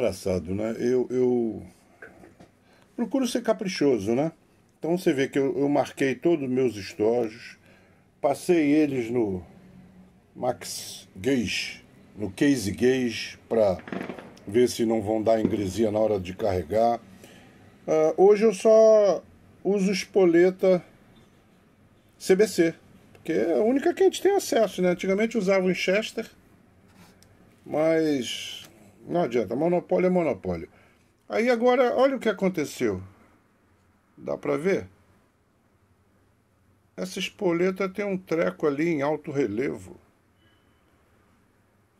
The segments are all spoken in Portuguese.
engraçado, né? Eu, eu procuro ser caprichoso, né? Então você vê que eu, eu marquei todos os meus estojos, passei eles no Max Gage, no Case Gage, para ver se não vão dar ingresia na hora de carregar. Uh, hoje eu só uso espoleta CBC, porque é a única que a gente tem acesso, né? Antigamente usava o Winchester, mas não adianta, monopólio é monopólio. Aí agora, olha o que aconteceu. Dá para ver? Essa espoleta tem um treco ali em alto relevo.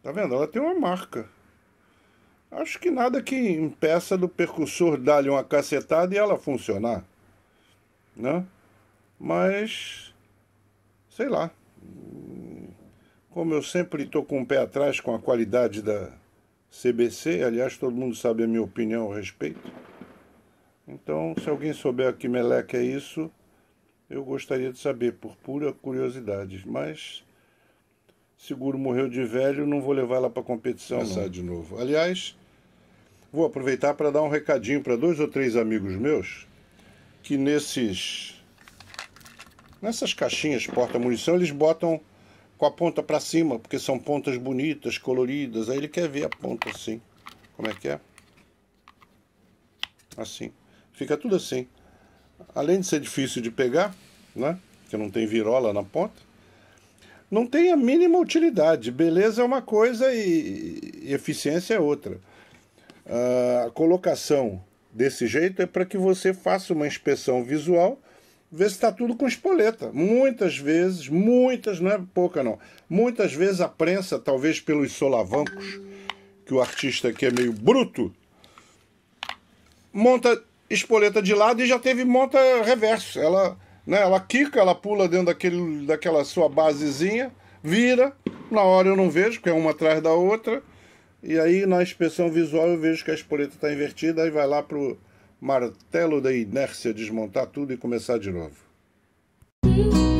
Tá vendo? Ela tem uma marca. Acho que nada que impeça do percussor dar-lhe uma cacetada e ela funcionar. Né? Mas, sei lá. Como eu sempre estou com o pé atrás com a qualidade da, CBC, aliás, todo mundo sabe a minha opinião a respeito. Então, se alguém souber que meleca é isso, eu gostaria de saber, por pura curiosidade. Mas, seguro morreu de velho, não vou levar ela para competição. Passar de novo. Aliás, vou aproveitar para dar um recadinho para dois ou três amigos meus que nesses nessas caixinhas porta-munição eles botam com a ponta para cima, porque são pontas bonitas, coloridas. Aí ele quer ver a ponta assim. Como é que é? Assim. Fica tudo assim. Além de ser difícil de pegar, né? Que não tem virola na ponta. Não tem a mínima utilidade. Beleza é uma coisa e, e eficiência é outra. Uh, a colocação desse jeito é para que você faça uma inspeção visual ver se está tudo com espoleta. Muitas vezes, muitas, não é pouca não, muitas vezes a prensa, talvez pelos solavancos, que o artista aqui é meio bruto, monta espoleta de lado e já teve monta reverso. Ela, né, ela quica, ela pula dentro daquele, daquela sua basezinha, vira, na hora eu não vejo, porque é uma atrás da outra, e aí na inspeção visual eu vejo que a espoleta está invertida, aí vai lá pro martelo da inércia, desmontar tudo e começar de novo.